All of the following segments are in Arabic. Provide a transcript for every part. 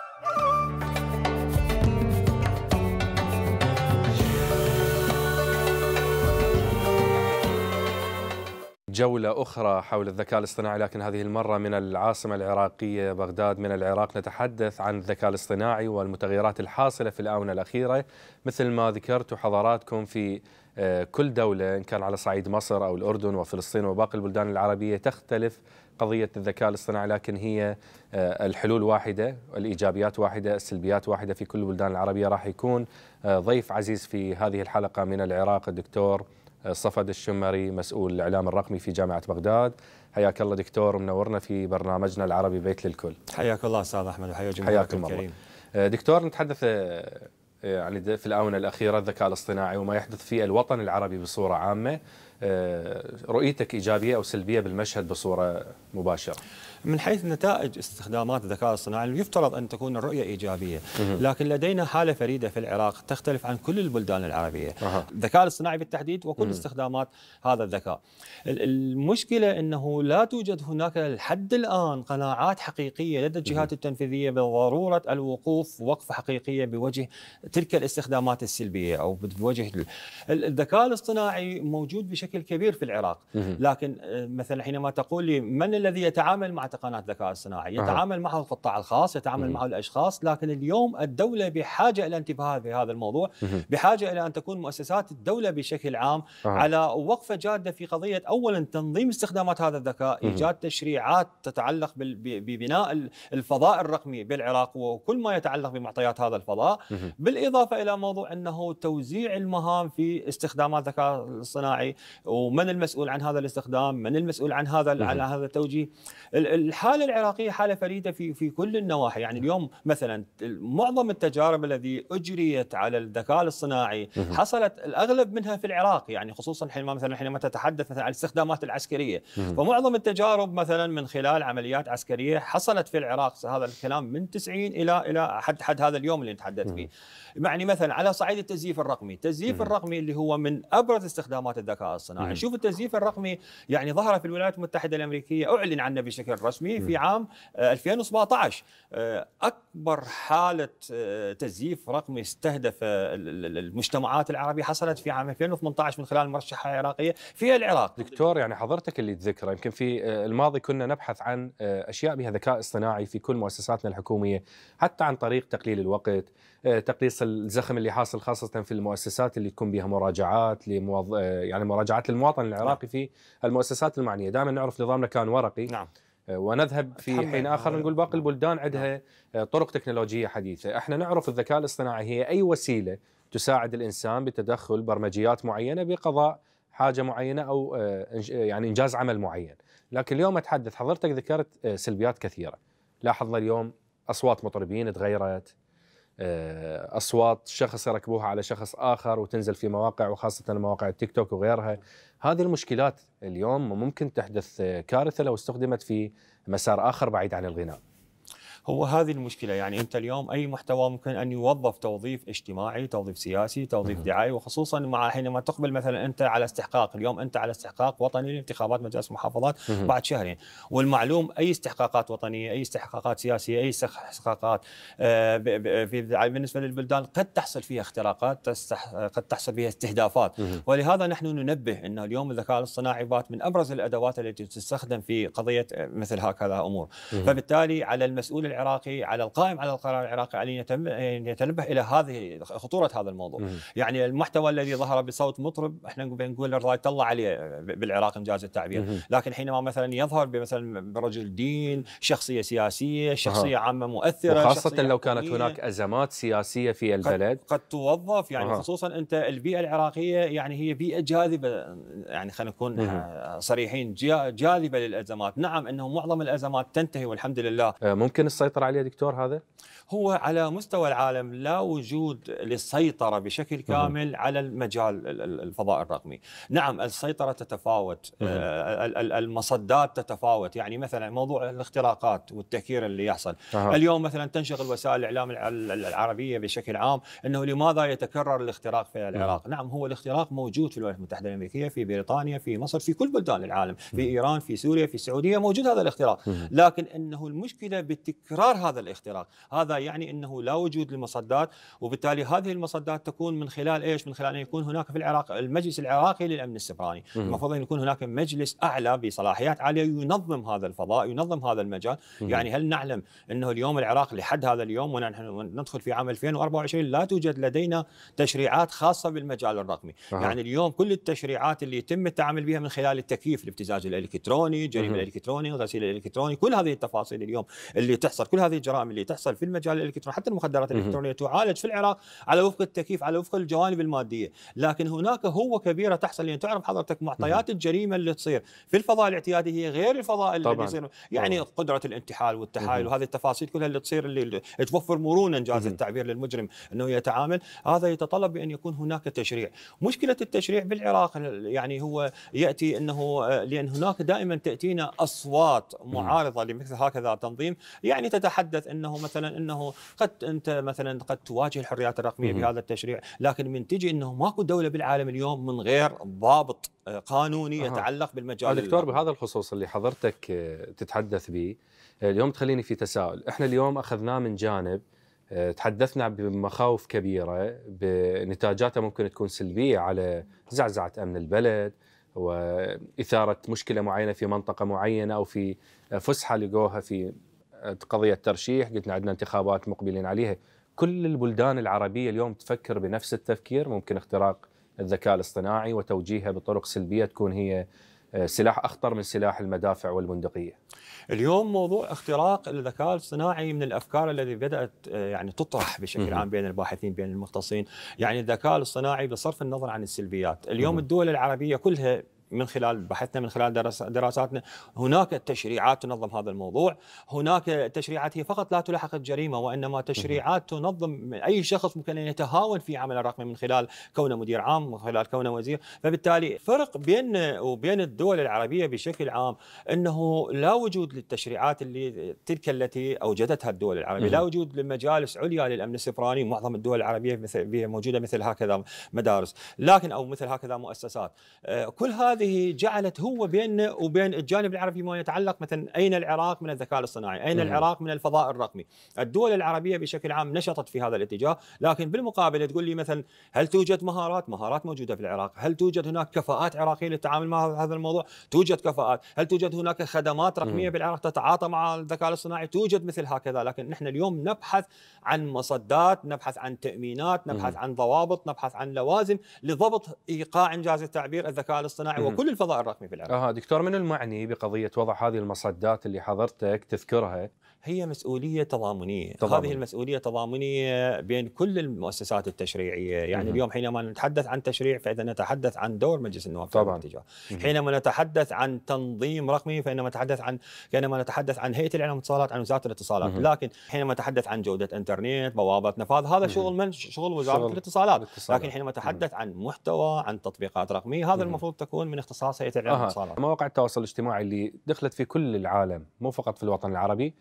Oh! جولة أخرى حول الذكاء الاصطناعي لكن هذه المرة من العاصمة العراقية بغداد من العراق نتحدث عن الذكاء الاصطناعي والمتغيرات الحاصلة في الآونة الأخيرة مثل ما ذكرت حضراتكم في آه، كل دولة إن كان على صعيد مصر أو الأردن وفلسطين وباقي البلدان العربية تختلف قضية الذكاء الاصطناعي لكن هي آه، الحلول واحدة الإيجابيات واحدة السلبيات واحدة في كل البلدان العربية راح يكون آه، ضيف عزيز في هذه الحلقة من العراق الدكتور صفد الشمري مسؤول الاعلام الرقمي في جامعه بغداد حياك الله دكتور منورنا في برنامجنا العربي بيت للكل حياك الله استاذ احمد وحيا الله الكريم آه، دكتور نتحدث آه، يعني في الاونه الاخيره الذكاء الاصطناعي وما يحدث في الوطن العربي بصوره عامه آه، رؤيتك إيجابية أو سلبية بالمشهد بصورة مباشرة من حيث نتائج استخدامات الذكاء الصناعي يفترض أن تكون الرؤية إيجابية لكن لدينا حالة فريدة في العراق تختلف عن كل البلدان العربية الذكاء الصناعي بالتحديد وكل استخدامات هذا الذكاء المشكلة أنه لا توجد هناك لحد الآن قناعات حقيقية لدى الجهات التنفيذية بضرورة الوقوف وقفة حقيقية بوجه تلك الاستخدامات السلبية أو بوجه الذكاء الاصطناعي موجود بشكل بشكل كبير في العراق لكن آه، مثلا حينما تقول لي من الذي يتعامل مع تقنيات الذكاء الصناعي يتعامل معه القطاع الخاص يتعامل معه الأشخاص لكن اليوم الدولة بحاجة إلى انتباه في هذا الموضوع بحاجة إلى أن تكون مؤسسات الدولة بشكل عام على وقفة جادة في قضية أولا تنظيم استخدامات هذا الذكاء إيجاد تشريعات تتعلق ببناء الفضاء الرقمي بالعراق وكل ما يتعلق بمعطيات هذا الفضاء بالإضافة إلى موضوع أنه توزيع المهام في استخدامات الذكاء الصناعي ومن المسؤول عن هذا الاستخدام من المسؤول عن هذا على هذا التوجيه الحاله العراقيه حاله فريده في في كل النواحي يعني اليوم مثلا معظم التجارب الذي اجريت على الذكاء الاصطناعي حصلت الاغلب منها في العراق يعني خصوصا حينما مثلا حينما تتحدث مثلا عن الاستخدامات العسكريه فمعظم التجارب مثلا من خلال عمليات عسكريه حصلت في العراق هذا الكلام من 90 الى الى حد حد هذا اليوم اللي نتحدث فيه يعني مثلا على صعيد التزييف الرقمي التزييف الرقمي اللي هو من ابرز استخدامات الذكاء الصناعي شوف التزييف الرقمي يعني ظهر في الولايات المتحده الامريكيه اعلن عنه بشكل رسمي في عام 2017 آه، آه، اكبر حاله آه، تزييف رقمي استهدف المجتمعات العربيه حصلت في عام 2018 من خلال المرشحة العراقية في العراق دكتور يعني حضرتك اللي تذكره يمكن في الماضي كنا نبحث عن اشياء بها ذكاء اصطناعي في كل مؤسساتنا الحكوميه حتى عن طريق تقليل الوقت تقليص الزخم اللي حاصل خاصه في المؤسسات اللي تكون بها مراجعات لموظ... يعني مراجعات مراجعه المواطن نعم. العراقي نعم. في المؤسسات المعنيه، دائما نعرف نظامنا كان ورقي نعم آه، ونذهب في حين اخر نقول باقي نعم. البلدان عندها نعم. آه، طرق تكنولوجيه حديثه، احنا نعرف الذكاء الاصطناعي هي اي وسيله تساعد الانسان بتدخل برمجيات معينه بقضاء حاجه معينه او آه، يعني انجاز عمل معين، لكن اليوم اتحدث حضرتك ذكرت سلبيات كثيره، لاحظنا اليوم اصوات مطربين تغيرت، آه، اصوات شخص يركبوها على شخص اخر وتنزل في مواقع وخاصه مواقع التيك توك وغيرها هذه المشكلات اليوم ممكن تحدث كارثه لو استخدمت في مسار اخر بعيد عن الغناء هو هذه المشكله يعني انت اليوم اي محتوى ممكن ان يوظف توظيف اجتماعي، توظيف سياسي، توظيف دعائي وخصوصا مع حينما تقبل مثلا انت على استحقاق، اليوم انت على استحقاق وطني لانتخابات مجلس المحافظات بعد شهرين، والمعلوم اي استحقاقات وطنيه، اي استحقاقات سياسيه، اي استحقاقات آه، في بالنسبه للبلدان قد تحصل فيها اختراقات، قد تحصل فيها استهدافات، ولهذا نحن ننبه ان اليوم الذكاء الاصطناعي بات من ابرز الادوات التي تستخدم في قضيه آه، مثل هكذا امور، فبالتالي على المسؤول العراقي على القائم على القرار العراقي ان يتنبه يعني الى هذه خطوره هذا الموضوع مم. يعني المحتوى الذي ظهر بصوت مطرب احنا بنقول رضاية الله عليه بالعراق انجاز التعبير مم. لكن حينما مثلا يظهر بمثلا برجل دين شخصيه سياسيه شخصيه أه. عامه مؤثره خاصه لو كانت هناك ازمات سياسيه في البلد قد, قد توظف يعني أه. خصوصا انت البيئه العراقيه يعني هي بيئه جاذبه يعني خلينا نكون صريحين جاذبه للازمات نعم انه معظم الازمات تنتهي والحمد لله آه، ممكن الصيد السيطرة عليه دكتور هذا؟ هو على مستوى العالم لا وجود للسيطرة بشكل كامل مم. على المجال الفضاء الرقمي نعم السيطرة تتفاوت مم. آه، المصدات تتفاوت يعني مثلا موضوع الاختراقات والتهكير اللي يحصل أه. اليوم مثلا تنشغل وسائل الإعلام العربية بشكل عام أنه لماذا يتكرر الاختراق في العراق مم. نعم هو الاختراق موجود في الولايات المتحدة الأمريكية في بريطانيا في مصر في كل بلدان العالم في إيران في سوريا في السعودية موجود هذا الاختراق لكن أنه المشكلة بالتكرار تكرار هذا الاختراق هذا يعني أنه لا وجود لمصدات وبالتالي هذه المصدات تكون من خلال إيش من خلال أن يكون هناك في العراق المجلس العراقي للأمن السبراني المفروض أن يكون هناك مجلس أعلى بصلاحيات عالية ينظم هذا الفضاء ينظم هذا المجال يعني هل نعلم أنه اليوم العراق لحد هذا اليوم ونحن ندخل في عام 2024 لا توجد لدينا تشريعات خاصة بالمجال الرقمي أه. يعني اليوم كل التشريعات اللي يتم التعامل بها من خلال التكييف الابتزاز الالكتروني الجريمه الالكتروني الغسيل الالكتروني كل هذه التفاصيل اليوم اللي تحصل تحصل كل هذه الجرائم اللي تحصل في المجال الالكتروني حتى المخدرات الالكترونيه تعالج في العراق على وفق التكييف على وفق الجوانب الماديه لكن هناك هو كبيره تحصل لان يعني تعرف حضرتك معطيات الجريمه اللي تصير في الفضاء الاعتيادي هي غير الفضاء اللي, اللي يصير يعني طبعاً. قدره الانتحال والتحايل وهذه التفاصيل كلها اللي تصير اللي توفر مرونه انجاز التعبير للمجرم انه يتعامل هذا يتطلب بان يكون هناك تشريع مشكله التشريع بالعراق يعني هو ياتي انه لان هناك دائما تاتينا اصوات معارضه لمثل هكذا تنظيم يعني تتحدث انه مثلا انه قد انت مثلا قد تواجه الحريات الرقميه مم. بهذا التشريع، لكن من تجي انه ماكو دوله بالعالم اليوم من غير ضابط آه، قانوني أه. يتعلق بالمجال آه، دكتور بهذا الخصوص اللي حضرتك آه، تتحدث به اليوم تخليني في تساؤل، احنا اليوم اخذناه من جانب تحدثنا بمخاوف كبيرة بنتاجاتها ممكن تكون سلبية على زعزعة أمن البلد وإثارة مشكلة معينة في منطقة معينة أو في فسحة لقوها في آه، قضيه ترشيح قلنا عندنا انتخابات مقبلين عليها كل البلدان العربيه اليوم تفكر بنفس التفكير ممكن اختراق الذكاء الاصطناعي وتوجيهه بطرق سلبيه تكون هي آه، سلاح اخطر من سلاح المدافع والبندقيه. اليوم موضوع اختراق الذكاء الاصطناعي من الافكار التي بدات آه، يعني تطرح بشكل عام بين الباحثين بين المختصين، يعني الذكاء الاصطناعي بصرف النظر عن السلبيات، اليوم الدول العربيه كلها من خلال بحثنا من خلال دراساتنا هناك تشريعات تنظم هذا الموضوع هناك تشريعات هي فقط لا تلاحق الجريمه وانما تشريعات تنظم اي شخص ممكن ان يتهاون في عمل الرقمي من خلال كونه مدير عام من خلال كونه وزير فبالتالي فرق بين وبين الدول العربيه بشكل عام انه لا وجود للتشريعات اللي تلك التي اوجدتها الدول العربيه لا وجود لمجالس عليا للامن السبراني معظم الدول العربيه موجوده مثل هكذا مدارس لكن او مثل هكذا مؤسسات آه، كل هذه هذه جعلت هو بيننا وبين الجانب العربي ما يتعلق مثلا اين العراق من الذكاء الاصطناعي؟ اين مم. العراق من الفضاء الرقمي؟ الدول العربيه بشكل عام نشطت في هذا الاتجاه، لكن بالمقابل تقول لي مثلا هل توجد مهارات؟ مهارات موجوده في العراق، هل توجد هناك كفاءات عراقيه للتعامل مع هذا الموضوع؟ توجد كفاءات، هل توجد هناك خدمات رقميه مم. بالعراق تتعاطى مع الذكاء الاصطناعي؟ توجد مثل هكذا، لكن نحن اليوم نبحث عن مصدات، نبحث عن تامينات، نبحث مم. عن ضوابط، نبحث عن لوازم لضبط ايقاع انجاز التعبير الذكاء الاصطناعي وكل الفضاء الرقمي في العالم اها دكتور من المعني بقضيه وضع هذه المصدات اللي حضرتك تذكرها هي مسؤوليه تضامنيه تضامن. هذه المسؤوليه تضامنيه بين كل المؤسسات التشريعيه يعني مم. اليوم حينما نتحدث عن تشريع فاذا نتحدث عن دور مجلس النواب طبعا حينما نتحدث عن تنظيم رقمي فانما نتحدث عن كانما نتحدث عن هيئه الاعلام والاتصالات عن وزاره الاتصالات مم. لكن حينما نتحدث عن جوده انترنت بوابه نفاذ هذا مم. شغل من شغل وزاره شغل الاتصالات. الاتصالات لكن حينما نتحدث عن محتوى عن تطبيقات رقميه هذا المفروض تكون من اختصاصها هي تعليم المصالحه. مواقع التواصل الاجتماعي اللي دخلت في كل العالم مو فقط في الوطن العربي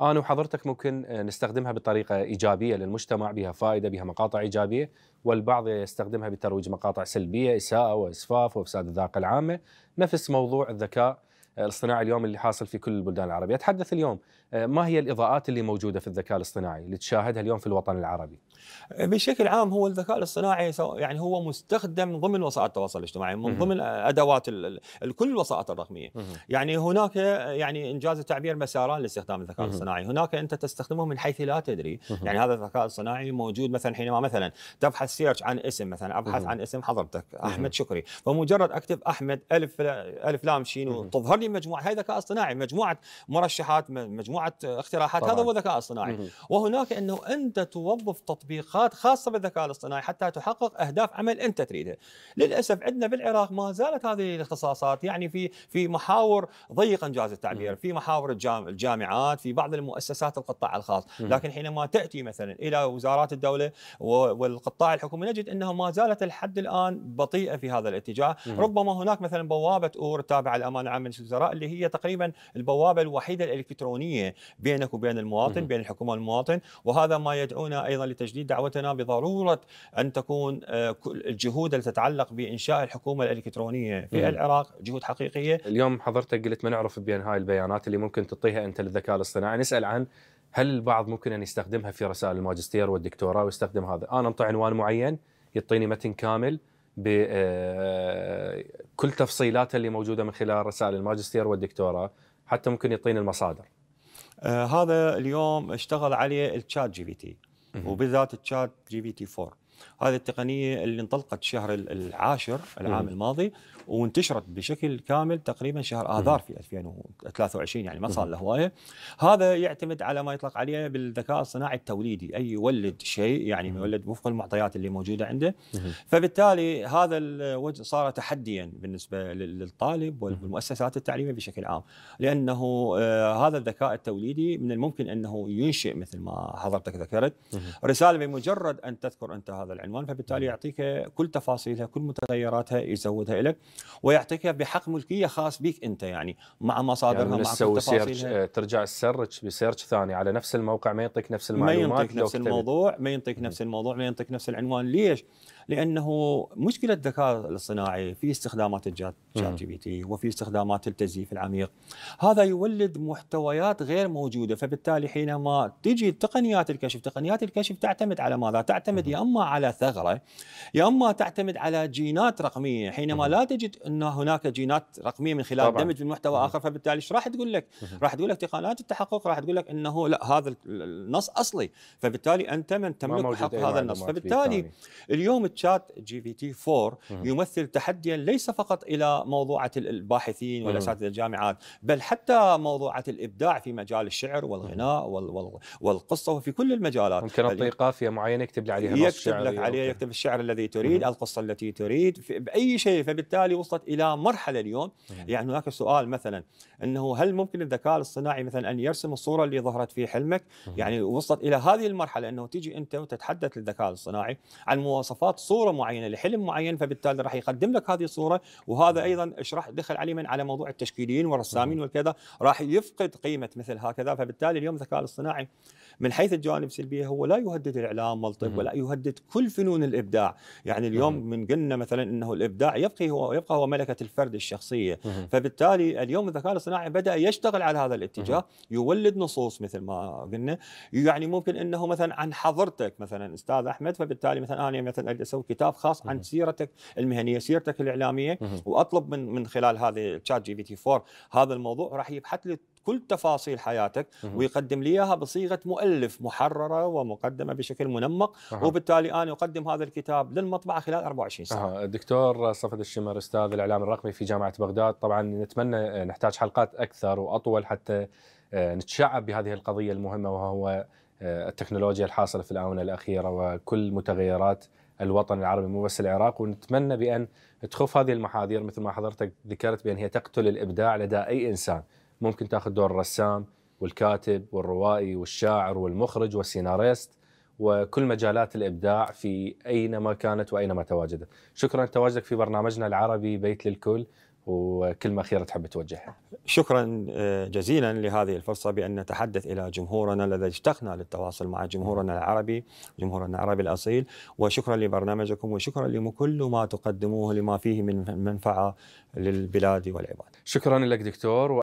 انا وحضرتك ممكن آه، نستخدمها بطريقه ايجابيه للمجتمع بها فائده بها مقاطع ايجابيه والبعض يستخدمها بترويج مقاطع سلبيه اساءه واسفاف وافساد الذاقه العامه نفس موضوع الذكاء آه، الاصطناعي اليوم اللي حاصل في كل البلدان العربيه اتحدث اليوم آه، ما هي الاضاءات اللي موجوده في الذكاء الاصطناعي اللي تشاهدها اليوم في الوطن العربي بشكل عام هو الذكاء الاصطناعي يعني هو مستخدم ضمن وسائل التواصل الاجتماعي من ضمن ادوات كل الوسائط الرقميه يعني هناك يعني انجاز التعبير مساران لاستخدام الذكاء الاصطناعي هناك انت تستخدمه من حيث لا تدري يعني هذا الذكاء الاصطناعي موجود مثلا حينما مثلا تبحث سيرش عن اسم مثلا ابحث عن اسم حضرتك احمد شكري فمجرد اكتب احمد الف الف لام شين وتظهر لي مجموعه هذا ذكاء اصطناعي مجموعه مرشحات مجموعه اقتراحات هذا هو ذكاء اصطناعي وهناك انه انت توظف تطبيق تطبيقات خاصه بالذكاء الاصطناعي حتى تحقق اهداف عمل انت تريدها. للاسف عندنا بالعراق ما زالت هذه الاختصاصات يعني في في محاور ضيق انجاز التعبير، في محاور الجامعات، في بعض المؤسسات القطاع الخاص، لكن حينما تاتي مثلا الى وزارات الدوله والقطاع الحكومي نجد انه ما زالت الحد الان بطيئه في هذا الاتجاه، ربما هناك مثلا بوابه اور التابعه للامانه العامه للوزراء اللي هي تقريبا البوابه الوحيده الالكترونيه بينك وبين المواطن، بين الحكومه والمواطن، وهذا ما يدعونا ايضا لتجديد تجديد دعوتنا بضروره ان تكون آه، الجهود التي تتعلق بانشاء الحكومه الالكترونيه في مم. العراق جهود حقيقيه اليوم حضرتك قلت ما نعرف بين هاي البيانات اللي ممكن تعطيها انت للذكاء الاصطناعي نسال عن هل البعض ممكن ان يستخدمها في رسائل الماجستير والدكتوراه ويستخدم هذا انا انطي عنوان معين يعطيني متن كامل بكل آه، تفصيلاته اللي موجوده من خلال رسائل الماجستير والدكتوراه حتى ممكن يعطيني المصادر آه هذا اليوم اشتغل عليه التشات جي بي تي وبالذات تشات جي بي تي 4 هذه التقنيه اللي انطلقت شهر العاشر العام م. الماضي وانتشرت بشكل كامل تقريبا شهر اذار في 2023 يعني ما صار له هوايه هذا يعتمد على ما يطلق عليه بالذكاء الصناعي التوليدي اي يولد شيء يعني يولد وفق المعطيات اللي موجوده عنده فبالتالي هذا الوجه صار تحديا بالنسبه للطالب والمؤسسات التعليميه بشكل عام لانه آه، هذا الذكاء التوليدي من الممكن انه ينشئ مثل ما حضرتك ذكرت رساله بمجرد ان تذكر انت هذا هذا العنوان فبالتالي نعم. يعطيك كل تفاصيلها كل متغيراتها يزودها لك ويعطيك بحق ملكيه خاص بك انت يعني مع مصادرها يعني مع كل تفاصيلها آه، ترجع السيرش بسيرش ثاني على نفس الموقع ما يعطيك نفس المعلومات ما ينطيك نفس الموضوع ما ينطيك نفس الموضوع ما ينطيك نفس العنوان ليش؟ لانه مشكله الذكاء الاصطناعي في استخدامات الجات جي بي تي وفي استخدامات التزييف العميق هذا يولد محتويات غير موجوده فبالتالي حينما تجي تقنيات الكشف تقنيات الكشف تعتمد على ماذا تعتمد يا اما على ثغره يا اما تعتمد على جينات رقميه حينما لا تجد ان هناك جينات رقميه من خلال دمج من محتوى اخر فبالتالي ايش راح تقول لك راح تقول لك تقنيات التحقق راح تقول لك انه لا هذا النص اصلي فبالتالي انت من تملك حق هذا النص فبالتالي اليوم تشات جي بي تي 4 يمثل تحديا ليس فقط الى موضوعه الباحثين والاساتذه الجامعات بل حتى موضوعه الابداع في مجال الشعر والغناء والقصه وفي كل المجالات ممكن اعطيه قافيه معينه يكتب لي عليها يكتب لك عليها يكتب الشعر الذي تريد القصه التي تريد باي شيء فبالتالي وصلت الى مرحله اليوم يعني هناك سؤال مثلا انه هل ممكن الذكاء الاصطناعي مثلا ان يرسم الصوره اللي ظهرت في حلمك يعني وصلت الى هذه المرحله انه تجي انت وتتحدث للذكاء الاصطناعي عن مواصفات صوره معينه لحلم معين فبالتالي راح يقدم لك هذه الصوره وهذا نعم. ايضا ايش راح دخل عليه من على موضوع التشكيليين نعم. والرسامين وكذا راح يفقد قيمه مثل هكذا فبالتالي اليوم الذكاء الاصطناعي من حيث الجوانب السلبيه هو لا يهدد الاعلام والطب ولا يهدد كل فنون الابداع يعني اليوم من قلنا مثلا انه الابداع يبقي هو يبقى هو ملكه الفرد الشخصيه فبالتالي اليوم الذكاء الاصطناعي بدا يشتغل على هذا الاتجاه يولد نصوص مثل ما قلنا يعني ممكن انه مثلا عن حضرتك مثلا استاذ احمد فبالتالي مثلا انا مثلا أريد اسوي كتاب خاص عن سيرتك المهنيه سيرتك الاعلاميه واطلب من من خلال هذه تشات جي بي تي 4 هذا الموضوع راح يبحث لي كل تفاصيل حياتك ويقدم لي اياها بصيغه مؤلف محرره ومقدمه بشكل منمق أه. وبالتالي انا اقدم هذا الكتاب للمطبعه خلال 24 ساعه. أه. الدكتور صفد الشمر استاذ الاعلام الرقمي في جامعه بغداد طبعا نتمنى آه، نحتاج حلقات اكثر واطول حتى آه، نتشعب بهذه القضيه المهمه وهو آه، التكنولوجيا الحاصله في الاونه الاخيره وكل متغيرات الوطن العربي مو بس العراق ونتمنى بان تخف هذه المحاذير مثل ما حضرتك ذكرت بان هي تقتل الابداع لدى اي انسان ممكن تاخذ دور الرسام والكاتب والروائي والشاعر والمخرج والسيناريست وكل مجالات الابداع في اينما كانت واينما تواجدت. شكرا لتواجدك في برنامجنا العربي بيت للكل وكلمه اخيره تحب توجهها. شكرا آه، جزيلا لهذه الفرصه بان نتحدث الى جمهورنا الذي اشتقنا للتواصل مع جمهورنا العربي، جمهورنا العربي الاصيل، وشكرا لبرنامجكم وشكرا لكل ما تقدموه لما فيه من منفعه للبلاد والعباد. شكرا لك دكتور.